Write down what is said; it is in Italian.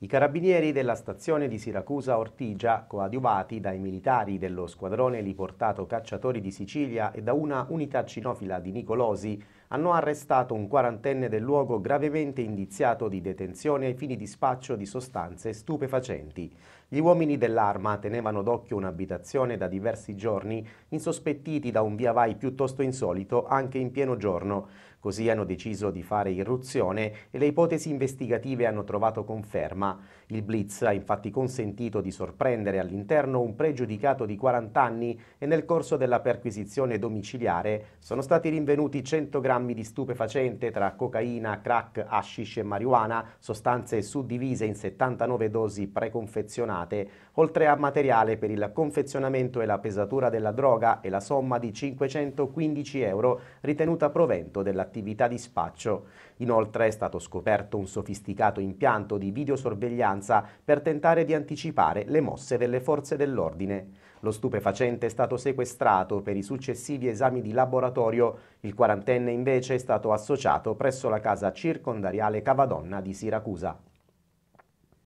I carabinieri della stazione di Siracusa Ortigia, coadiuvati dai militari dello squadrone liportato Cacciatori di Sicilia e da una unità cinofila di Nicolosi, hanno arrestato un quarantenne del luogo gravemente indiziato di detenzione ai fini di spaccio di sostanze stupefacenti. Gli uomini dell'arma tenevano d'occhio un'abitazione da diversi giorni, insospettiti da un via vai piuttosto insolito anche in pieno giorno. Così hanno deciso di fare irruzione e le ipotesi investigative hanno trovato conferma. Il blitz ha infatti consentito di sorprendere all'interno un pregiudicato di 40 anni e nel corso della perquisizione domiciliare sono stati rinvenuti 100 grammi grammi di stupefacente tra cocaina, crack, hashish e marijuana, sostanze suddivise in 79 dosi preconfezionate, oltre a materiale per il confezionamento e la pesatura della droga e la somma di 515 euro ritenuta provento dell'attività di spaccio. Inoltre è stato scoperto un sofisticato impianto di videosorveglianza per tentare di anticipare le mosse delle forze dell'ordine. Lo stupefacente è stato sequestrato per i successivi esami di laboratorio. Il quarantenne invece invece è stato associato presso la casa circondariale Cavadonna di Siracusa.